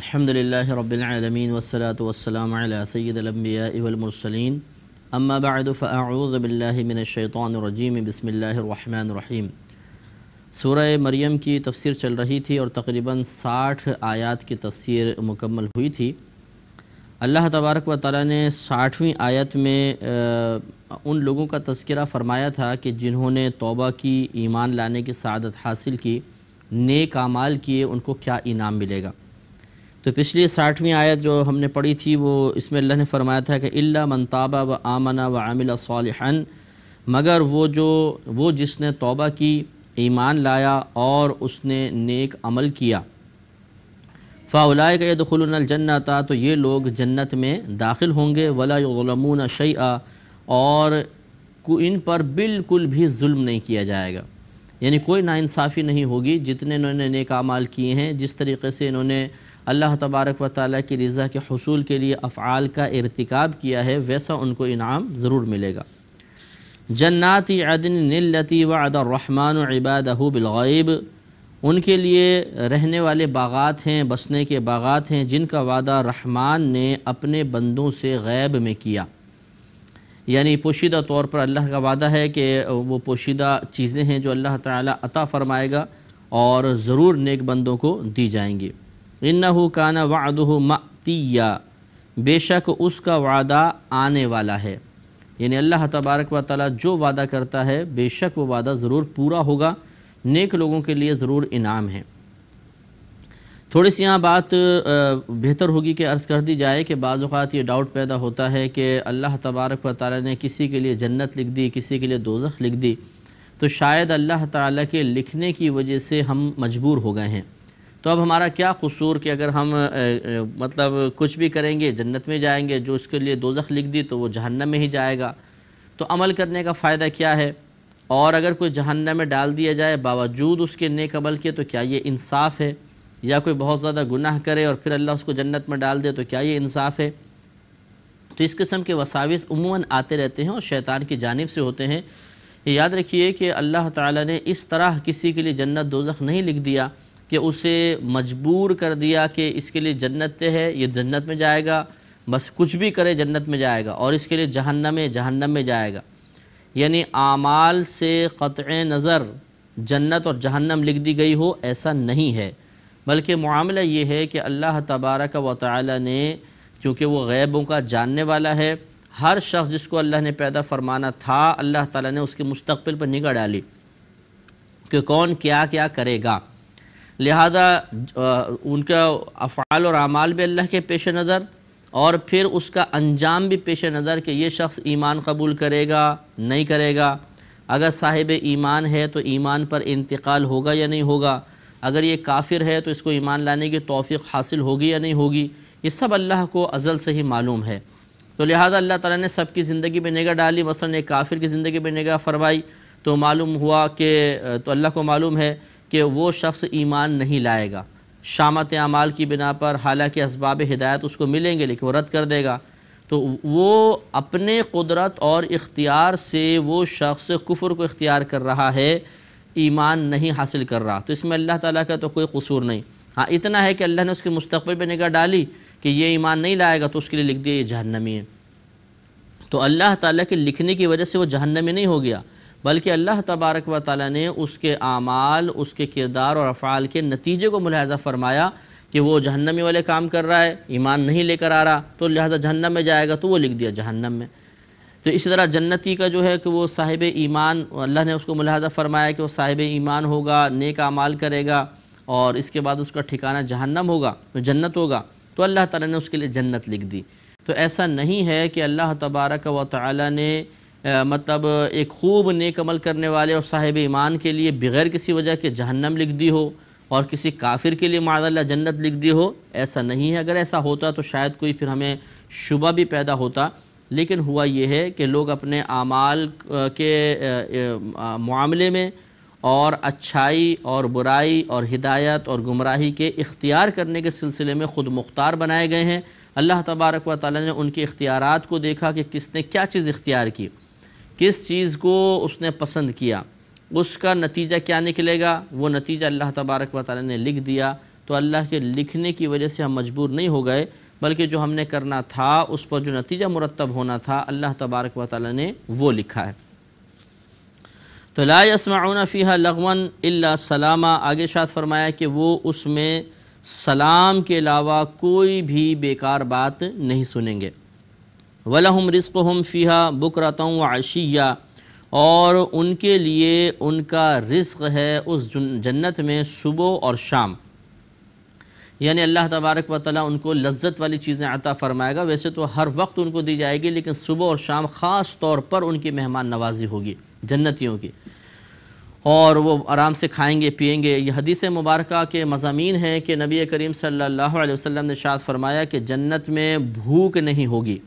الحمد لله رب العالمين والصلاة والسلام على سيد الأنبياء والمرسلين أما بعد فأعوذ بالله من الشيطان الرجيم بسم الله الرحمن الرحيم सूर्य मरियम کی तफसीर چل رہی تھی اور تقریباً ساٹھ آیات کی तफसीर مکمل ہوئی تھی اللہ تبارک و ताली نے ساٹھویں آیت میں ان لوگوں کا تذکرہ فرمایا تھا کہ جنہوں نے توبہ کی ایمان لانے کی سعادت حاصل کی नेक आमाल किए उनको क्या इनाम मिलेगा तो पिछली साठवीं आयत जो हमने पढ़ी थी वो इसमें अल्लाह ने फरमाया था कि अल्ला मनताबा व आमना व आमिल सालहन मगर वो जो वो जिसने तोबा की ईमान लाया और उसने नेक अमल किया फ़ाउलाए का यदखलजन्नता तो ये लोग जन्नत में दाखिल होंगे वलामून शैया और इन पर बिल्कुल भी जुल्म नहीं किया जाएगा यानी कोई नाानसाफ़ी नहीं होगी जितने इन्होंने नेक किए हैं जिस तरीके से इन्होंने अल्लाह तबारक व ताली की रज़ा के हसूल के लिए अफ़ाल का इरतकब किया है वैसा उनको इनाम ज़रूर मिलेगा जन्नात अदनती वदरहमान इबादहू बिलग़ैब उनके लिए रहने वाले बागात हैं बसने के बागात हैं जिनका वादा रहमान ने अपने बंदों से गैब में किया यानी पोशीदा तौर पर अल्लाह का वादा है कि वो पोशीदा चीज़ें हैं जो अल्लाह ताला अता फ़रमाएगा और ज़रूर नेक बंदों को दी जाएंगी इन्ना काना वादह मतिया बेशक उसका वादा आने वाला है यानी अल्लाह तबारक व ताली जो वादा करता है बेशक वो वादा ज़रूर पूरा होगा नेक लोगों के लिए ज़रूर इनाम है थोड़ी सी यहाँ बात बेहतर होगी कि अर्ज़ कर दी जाए कि बाज़ात ये डाउट पैदा होता है कि अल्लाह तबारक व ताली ने किसी के लिए जन्नत लिख दी किसी के लिए दोजख लिख दी तो शायद अल्लाह ताला के लिखने की वजह से हम मजबूर हो गए हैं तो अब हमारा क्या कसूर कि अगर हम ए, ए, मतलब कुछ भी करेंगे जन्नत में जाएंगे जो उसके लिए दोजख लिख दी तो वो जहन्नम में ही जाएगा तो अमल करने का फ़ायदा क्या है और अगर कोई जहन्नम में डाल दिया जाए बावजूद उसके नेक अमल के तो क्या ये इंसाफ है या कोई बहुत ज़्यादा गुनाह करे और फिर अल्लाह उसको जन्नत में डाल दे तो क्या ये इंसाफ है तो इस किस्म के वसाविस उमूमा आते रहते हैं और शैतान की जानब से होते हैं याद रखिए कि अल्लाह ताला ने इस तरह किसी के लिए जन्नत दोजख नहीं लिख दिया कि उसे मजबूर कर दिया कि इसके लिए जन्नत है ये जन्नत में जाएगा बस कुछ भी करे जन्नत में जाएगा और इसके लिए जहन्नम जहन्नम में जाएगा यानी आमाल से क़त नज़र जन्नत और जहन्नम लिख दी गई हो ऐसा नहीं है बल्कि मामला ये है कि अल्लाह तबारक व ताली ने चूँकि वो गैबों का जानने वाला है हर शख्स जिसको अल्लाह ने पैदा फरमाना था अल्लाह ताला ने उसके मुस्तबिल पर निगाह डाली कि कौन क्या क्या करेगा लिहाजा उनका अफ़ाल और अमाल भी अल्लाह के पेश नज़र और फिर उसका अंजाम भी पेश नज़र कि यह शख्स ईमान कबूल करेगा नहीं करेगा अगर साहिब ईमान है तो ईमान पर इंतकाल होगा या नहीं होगा अगर ये काफिर है तो इसको ईमान लाने की तोफ़ी हासिल होगी या नहीं होगी ये सब अल्लाह को अज़ल से ही मालूम है तो लिहाजा अल्लाह ताला ने सबकी ज़िंदगी में निगाह डाली मसलन एक काफिर की ज़िंदगी में निगाह फरमाई तो मालूम हुआ कि तो अल्लाह को मालूम है कि वो शख्स ईमान नहीं लाएगा शामत अमाल की बिना पर हालांकि इसबाब हिदायत उसको मिलेंगे लेकिन वो रद्द कर देगा तो वो अपने कुदरत और इख्तियार से वो शख्स कुफर को इख्तियार कर रहा है ईमान नहीं हासिल कर रहा तो इसमें अल्लाह ताला का तो कोई कसूर नहीं हाँ इतना है कि अल्लाह ने उसके मुस्तबिल पर निगाह डाली कि ये ईमान नहीं लाएगा तो उसके लिए लिख दिया ये जहन्नमी है तो अल्लाह ताला के लिखने की वजह से वो जहन्नमी नहीं हो गया बल्कि अल्लाह तबारक व ताली ने उसके आमाल उसके किरदार और अफ़ाल के नतीजे को मुलाजा फ़रमाया कि वो जहन्नमी वाले काम कर रहा है ईमान नहीं लेकर आ रहा तो लिहाजा जहन्नम में जाएगा तो वो लिख दिया जहन्नम में तो इसी तरह जन्नती का जो है कि वो साहिब ईमान अल्लाह ने उसको मुलाजा फ़रमाया कि वो साहिब ईमान होगा नेक अमाल करेगा और इसके बाद उसका ठिकाना जहन्नम होगा तो जन्नत होगा तो अल्लाह ताला ने उसके लिए जन्नत लिख दी तो ऐसा नहीं है कि अल्लाह तबारक व ताली ने मतलब एक खूब नेक अमल करने वाले और साहिब ईमान के लिए बग़ैर किसी वजह के जहन्नम लिख दी हो और किसी काफिर के लिए मादल जन्नत लिख दी हो ऐसा नहीं है अगर ऐसा होता तो शायद कोई फिर हमें शुबा भी पैदा होता लेकिन हुआ ये है कि लोग अपने आमाल के मामले में और अच्छाई और बुराई और हिदायत और गुमराही के इख्तियार करने के सिलसिले में ख़ुद मुख्तार बनाए गए हैं अल्लाह तबारक व ताली ने उनके इख्तियारात को देखा कि किसने क्या चीज़ इख्तियार की किस चीज़ को उसने पसंद किया उसका नतीजा क्या निकलेगा वो नतीजा अल्लाह तबारक व ताली ने लिख दिया तो अल्लाह के लिखने की वजह से हम मजबूर नहीं हो गए बल्कि जो हमने करना था उस पर जो नतीजा मुरतब होना था अल्लाह तबारक व ताली ने वो लिखा है तो लासमाउन फ़ीहा लगवन इल्ला सलामा आगे शाद फरमाया कि वो उसमें सलाम के अलावा कोई भी बेकार बात नहीं सुनेंगे वलहम रिस्क हम फ़ीहा बकरता व आशिया और उनके लिए उनका रिस्क है उस जन्नत में सुबह और शाम यानी अल्लाह तबारक व ताली उनको लज्जत वाली चीज़ें अता फ़रमाएगा वैसे तो हर वक्त उनको दी जाएगी लेकिन सुबह और शाम ख़ास तौर पर उनकी मेहमान नवाजी होगी जन्नतियों की और वो आराम से खाएंगे पिएंगे ये हदीस मुबारक के मजामी हैं कि नबी करीम सल्लल्लाहु अलैहि वसल्लम ने शाद फरमाया कि जन्नत में भूख नहीं होगी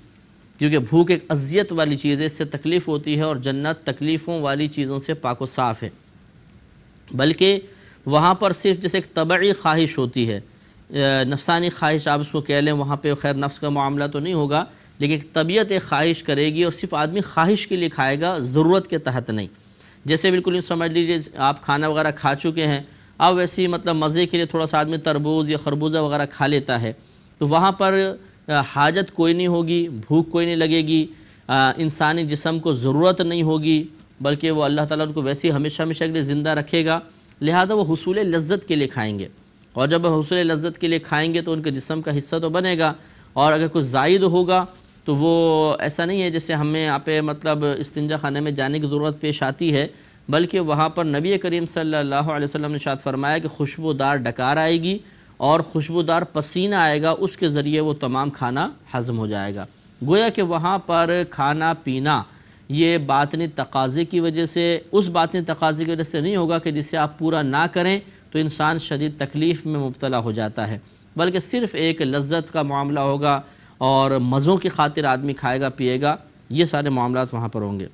क्योंकि भूख एक अजियत वाली चीज़ है इससे तकलीफ़ होती है और जन्नत तकलीफ़ों वाली चीज़ों से पाको साफ़ है बल्कि वहाँ पर सिर्फ जैसे एक तबी ख्वाहिश होती है नफसानी ख्वाहिश आप उसको कह लें वहाँ पर खैर नफ्स का मामला तो नहीं होगा लेकिन तबीयत एक ख्वाहिश करेगी और सिर्फ आदमी ख्वाहिश के लिए खाएगा ज़रूरत के तहत नहीं जैसे बिल्कुल ये समझ लीजिए आप खाना वगैरह खा चुके हैं अब वैसे ही मतलब मज़े के लिए थोड़ा सा आदमी तरबूज या खरबूजा वगैरह खा लेता है तो वहाँ पर हाजत कोई नहीं होगी भूख कोई नहीं लगेगी इंसानी जिसम को ज़रूरत नहीं होगी बल्कि वो अल्लाह ताला उनको वैसे ही हमेशा हमेशा के लिए ज़िंदा रखेगा लिहाजा वो हसूल लज्जत के लिए खाएँगे और जब हौसल लज्जत के लिए खाएंगे तो उनके जिसम का हिस्सा तो बनेगा और अगर कुछ जायद होगा तो वो ऐसा नहीं है जैसे हमें यहाँ पे मतलब इस्तंजा खाने में जाने की ज़रूरत पेश आती है बल्कि वहाँ पर नबी करीम सल्लल्लाहु अलैहि वसल्लम ने शाद फरमाया कि खुशबूदार डकार आएगी और खुशबूदार पसीना आएगा उसके ज़रिए वो तमाम खाना हज़म हो जाएगा गोया कि वहाँ पर खाना पीना ये बातनी तकाजे की वजह से उस बातनी तकाजे की वजह से नहीं होगा कि जिससे आप पूरा ना करें तो इंसान शदीद तकलीफ़ में मुबतला हो जाता है बल्कि सिर्फ़ एक लज्जत का मामला होगा और मज़ों की खातिर आदमी खाएगा पिएगा ये सारे मामला वहाँ पर होंगे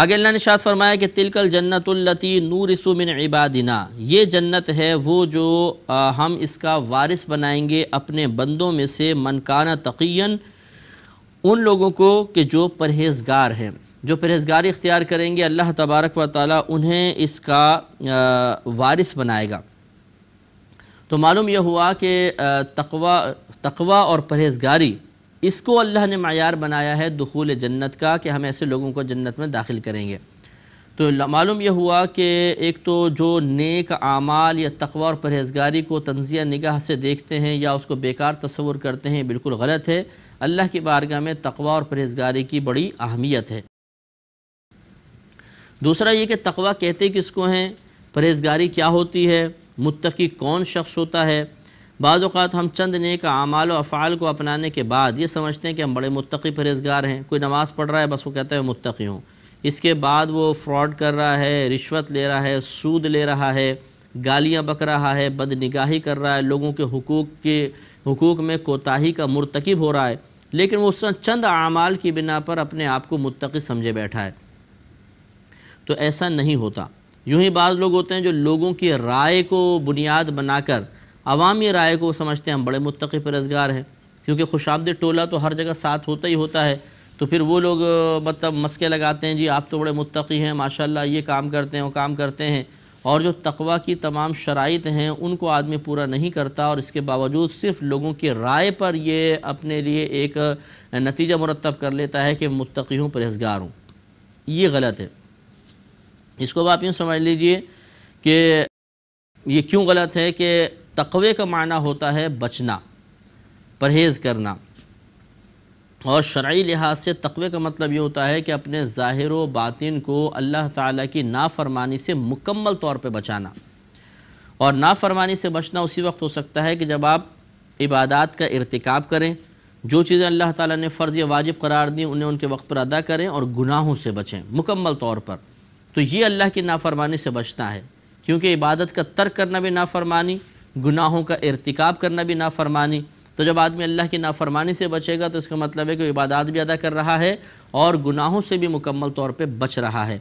आगे अल्लाह ने शाद फरमाया कि तिलकल जन्नतुल्लती नूर मिन इबादिना ये जन्नत है वो जो आ, हम इसका वारिस बनाएंगे अपने बंदों में से मनकाना तकीन उन लोगों को कि जो परहेजगार हैं जो परहेजगारी इख्तियार करेंगे अल्लाह तबारक व ताली उन्हें इसका वारिस बनाएगा तो मालूम यह हुआ कि तकवा तकवा और परहेजगारी इसको अल्लाह ने मैार बनाया है दखूल जन्नत का कि हम ऐसे लोगों को जन्नत में दाखिल करेंगे तो मालूम यह हुआ कि एक तो जो नेक आमाल या तकवा और परहेजगारी को तंजिया निगाह से देखते हैं या उसको बेकार तस्वुर करते हैं बिल्कुल गलत है अल्लाह की बारगाह में तकवा और परहेजगारी की बड़ी अहमियत है दूसरा ये कि तकवा कहते किसको हैं परहेजगारी क्या होती है मुतकी कौन शख्स होता है बाज़ात हम चंद नेक अमाल अफ़ाल को अपनाने के बाद ये समझते हैं कि हम बड़े मुतकी परहेजगार हैं कोई नमाज़ पढ़ रहा है बस वो कहता है मुतकी हूँ इसके बाद वो फ्रॉड कर रहा है रिश्वत ले रहा है सूद ले रहा है गालियाँ बक रहा है बदनिगाही कर रहा है लोगों के हकूक़ के हकूक़ में कोताही का मरतकब हो रहा है लेकिन वो उस चंद अमाल की बिना पर अपने आप को मुतकी समझे बैठा है तो ऐसा नहीं होता यूँ ही बाज़ लोग होते हैं जो लोगों की राय को बुनियाद बनाकर अवामी राय को समझते हैं हम बड़े मुतक़ परजगार हैं क्योंकि खुशामद टोला तो हर जगह साथ होता ही होता है तो फिर वो लोग मतलब मस्के लगाते हैं जी आप तो बड़े मुतकी हैं माशा ये काम करते हैं वो काम करते हैं और जो तकवा की तमाम शराइत हैं उनको आदमी पूरा नहीं करता और इसके बावजूद सिर्फ लोगों की राय पर ये अपने लिए एक नतीजा मुरतब कर लेता है कि मुतकी हूँ परहेजगार हूँ ये गलत है इसको आप यूँ समझ लीजिए कि ये क्यों गलत है कि तकवे का माना होता है बचना परहेज़ करना और शराय लिहाज से तकवे का मतलब ये होता है कि अपने ज़ाहिर व बातिन को अल्लाह ताला की नाफरमानी से मुकम्मल तौर पे बचाना और नाफरमानी से बचना उसी वक्त हो सकता है कि जब आप इबादत का इरतकब करें जो चीज़ें अल्लाह ताला ने फ़र्ज़ या वाजिब करार दी उन्हें उनके वक्त पर अदा करें और गुनाहों से बचें मुकम्मल तौर पर तो ये अल्लाह की नाफरमानी से बचना है क्योंकि इबादत का तर्क करना भी नाफरमानी गुनाहों का इरतिकाब करना भी नाफरमानी तो जब आदमी अल्लाह की नाफरमानी से बचेगा तो इसका मतलब है कि इबादत भी अदा कर रहा है और गुनाहों से भी मुकम्मल तौर पर बच रहा है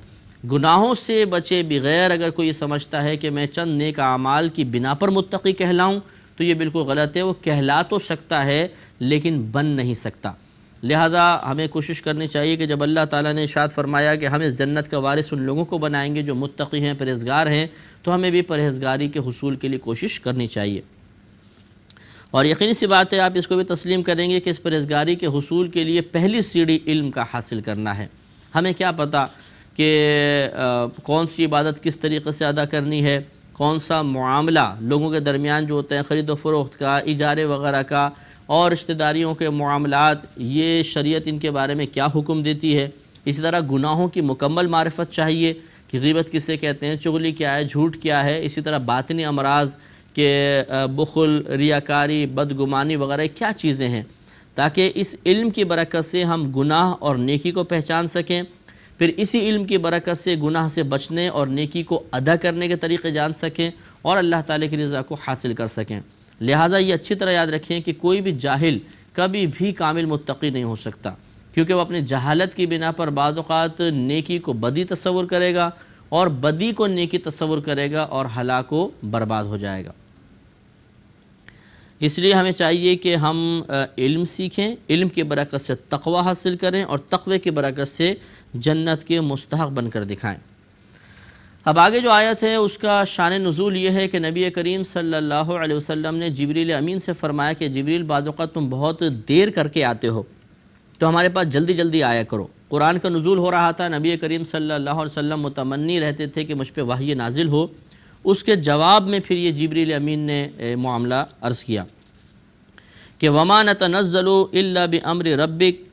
गुनाहों से बचे बगैर अगर कोई ये समझता है कि मैं चंद नेक अमाल की बिना पर मुतकी कहलाऊँ तो ये बिल्कुल गलत है वो कहला तो सकता है लेकिन बन नहीं सकता लिहाजा हमें कोशिश करनी चाहिए कि जब अल्लाह ताला ने इशात फरमाया कि हम इस जन्नत का वारिस उन लोगों को बनाएंगे जो मुतकी हैं परहेजगार हैं तो हमें भी परहेजगारी के हसूल के लिए कोशिश करनी चाहिए और यकीन सी बात है आप इसको भी तस्लीम करेंगे कि इस परहेजगारी के हसूल के लिए पहली सीढ़ी इल्म का हासिल करना है हमें क्या पता कि कौन सी इबादत किस तरीके से अदा करनी है कौन सा मामला लोगों के दरमियान जो होते हैं ख़रीद फरोख्त का इजारे वगैरह का और रिश्तेदारियों के मामलात ये शरीयत इनके बारे में क्या हुक्म देती है इसी तरह गुनाहों की मुकम्मल मारफत चाहिए कि गीबत किसे कहते हैं चुगली क्या है झूठ क्या है इसी तरह बातनी अमराज के बुखल रियाकारी बदगुमानी वगैरह क्या चीज़ें हैं ताकि इस इल्म की बरकत से हम गुनाह और नेकी को पहचान सकें फिर इसी इल्म की बरकत से गुनाह से बचने और नेकी को अदा करने के तरीके जान सकें और अल्लाह ताला की रज़ा को हासिल कर सकें लिहाजा ये अच्छी तरह याद रखें कि कोई भी जाहिल कभी भी कामिल मुतकी नहीं हो सकता क्योंकि वह अपने जहालत की बिना पर बाद नेकी को बदी तस्वुर करेगा और बदी को नेकी तस्वुर करेगा और हला को बर्बाद हो जाएगा इसलिए हमें चाहिए कि हम इल्म सीखें इल्म के बरकत से तकवा हासिल करें और तकवे के बरकत से जन्नत के मुस्तक बनकर दिखाएं अब आगे जो आयत है उसका शान नज़ुल ये है कि नबी करीम सल्लल्लाहु अलैहि वसल्लम ने जबरील अमीन से फ़रमाया कि जबरील बाज़ात तुम बहुत देर करके आते हो तो हमारे पास जल्दी जल्दी आया करो कुरान का नज़ुल हो रहा था नबी करीम सल्लल्लाहु अलैहि वसल्लम रहते थे कि मुझ पर वाहि नाजिल हो उसके जवाब में फिर ये जबरील अमीन ने मामला अर्ज़ किया कि वमा न तनज़लो अम्र रबिक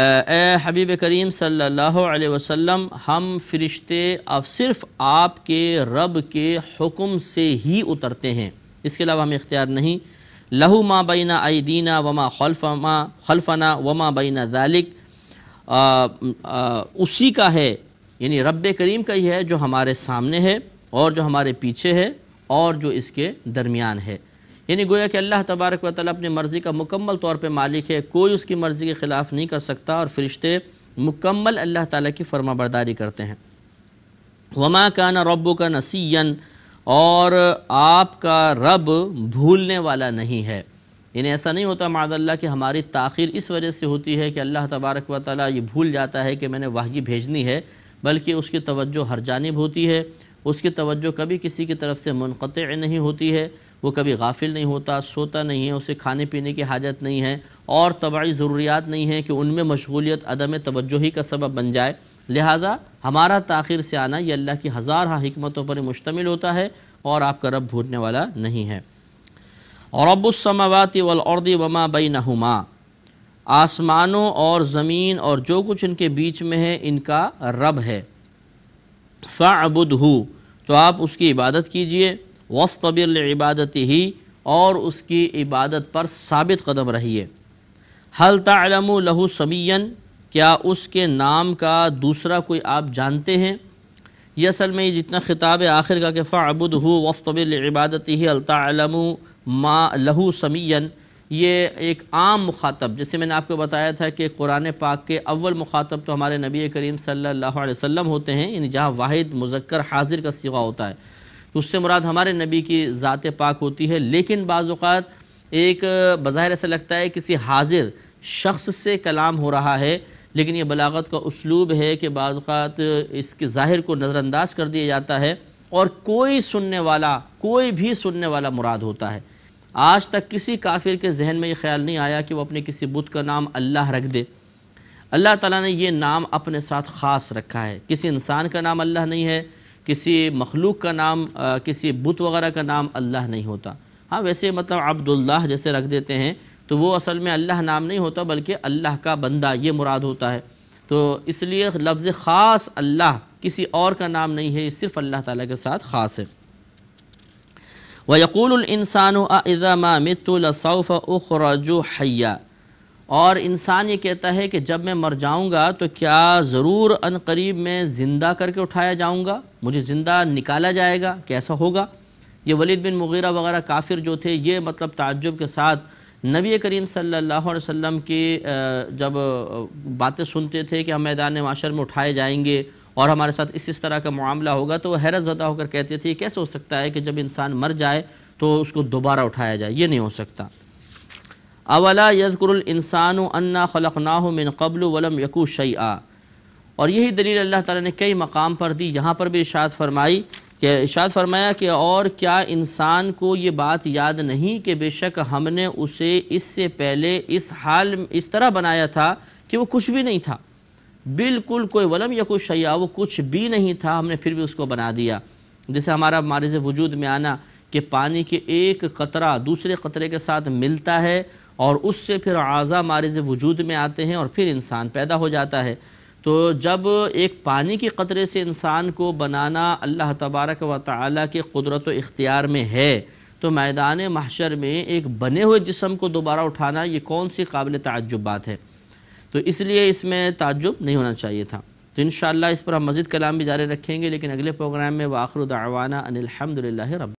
ए हबीब करीम सल्लल्लाहु अलैहि वसल्लम हम फ़रिश्ते अब सिर्फ़ आपके रब के हुक्म से ही उतरते हैं इसके अलावा हमें इख्तियार नहीं लहू माँ बैना आईदीना वमा खलफमा खलफना वमा बैना दालिक उसी का है यानी रब करीम का ही है जो हमारे सामने है और जो हमारे पीछे है और जो इसके दरमियान है यानी गोया कि अल्लाह तबारक व ताली अपनी मर्ज़ी का मुकम्मल तौर पर मालिक है कोई उसकी मर्ज़ी के ख़िलाफ़ नहीं कर सकता और फरिश्ते मुकम्मल अल्लाह ताली की फर्मा बरदारी करते हैं वमा का न रबू का नसीन और आपका रब भूलने वाला नहीं है इन्हें ऐसा नहीं होता मादल्ला कि हमारी ताखिर इस वजह से होती है कि अल्लाह तबारक व ताली ये भूल जाता है कि मैंने वाही भेजनी है बल्कि उसकी तवज्जो हर जानब होती है उसकी तवज्जो कभी किसी की तरफ से मुनक़ नहीं होती है वो कभी गाफिल नहीं होता सोता नहीं है उसे खाने पीने की हाजत नहीं है और तबाही ज़रूरियात नहीं है कि उनमें मशगूलियत अदम तवज्जो ही का सबब बन जाए लिहाजा हमारा ताखिर से आना ये अल्लाह की हज़ार हाँ हमतों पर मुश्तमिल होता है और आपका रब भूलने वाला नहीं है और रबुलसमावती वलर्द वमा बई नहुमा आसमानों और ज़मीन और जो कुछ इनके बीच में है इनका रब है फ़ाबुद तो आप उसकी इबादत कीजिए वस्तबिल इबादत ही और उसकी इबादत पर साबित कदम रहिए हल तलम लहू समीन क्या उसके नाम का दूसरा कोई आप जानते हैं यह असल में ये जितना ख़िताब आखिर का कि फ़ाबुद हो वस्तबिल इबादत ही अलतम मा लहू समीन ये एक आम मुखातब जैसे मैंने आपको बताया था कि कुरान पाक के अव्वल मुखातब तो हमारे नबी करीम सल्लल्लाहु अलैहि वसल्लम होते हैं यानी जहाँ वाहिद मुजक्कर हाजिर का सिवा होता है तो उससे मुराद हमारे नबी की ज़ात पाक होती है लेकिन बाज़ात एक बज़ाहिर ऐसा लगता है किसी हाजिर शख्स से कलाम हो रहा है लेकिन ये बलागत का उसलूब है कि बाज़ात इसके ज़ाहिर को नज़रअंदाज कर दिया जाता है और कोई सुनने वाला कोई भी सुनने वाला मुराद होता है आज तक किसी काफिर के जहन में ये ख्याल नहीं आया कि वो अपने किसी बुत का नाम अल्लाह रख दे अल्लाह ताला ने ये नाम अपने साथ ख़ास रखा है किसी इंसान का नाम अल्लाह नहीं है किसी मखलूक का नाम आ, किसी बुत वगैरह का नाम अल्लाह नहीं होता हाँ वैसे मतलब अब्दुल्लाह जैसे रख देते हैं तो वो असल में अल्लाह नाम नहीं होता बल्कि अल्लाह का बंदा ये मुराद होता है तो इसलिए लफ्ज़ ख़ास अल्लाह किसी और का नाम नहीं है सिर्फ़ अल्लाह ताला के साथ ख़ास है व यकूल इंसान अज़ा मामित लसौफ़ उखरजो हैया और इंसान ये कहता है कि जब मैं मर जाऊंगा तो क्या ज़रूर अनकरीब मैं ज़िंदा करके उठाया जाऊंगा मुझे ज़िंदा निकाला जाएगा कैसा होगा ये वलीद बिन मुगीरा वगैरह काफिर जो थे ये मतलब ताज्जुब के साथ नबी करीम सल्लल्लाहु अलैहि वसल्लम की जब बातें सुनते थे कि हम मैदान माशर में उठाए जाएंगे और हमारे साथ इस इस तरह का मामला होगा तो वह हैरत ज़दा होकर कहते थे कैसे हो सकता है कि जब इंसान मर जाए तो उसको दोबारा उठाया जाए ये नहीं हो सकता अवला यजकुरल इंसान अन्ना खलक़ना मिन कबल वलम यकू शैआ और यही दलील अल्लाह ताला ने कई मकाम पर दी यहाँ पर भी इशात फरमाई कि इशात फरमाया कि और क्या इंसान को ये बात याद नहीं कि बेशक हमने उसे इससे पहले इस हाल इस तरह बनाया था कि वो कुछ भी नहीं था बिल्कुल कोई वलम या कोई शैया वो कुछ भी नहीं था हमने फिर भी उसको बना दिया जैसे हमारा मारज वजूद में आना कि पानी के एक कतरा दूसरे कतरे के साथ मिलता है और उससे फिर आज़ा मारज वजूद में आते हैं और फिर इंसान पैदा हो जाता है तो जब एक पानी के क़तरे से इंसान को बनाना अल्लाह तबारक व ताली के कुदरत इख्तियार में है तो मैदान महशर में एक बने हुए जिसम को दोबारा उठाना ये कौन सी काबिल ताज्जुब बात है तो इसलिए इसमें ताज्जुब नहीं होना चाहिए था तो इन इस पर हम मज़ीद कलाम भी जारी रखेंगे लेकिन अगले प्रोग्राम में वाखरुदावाना अनिलहमदिल्ल रब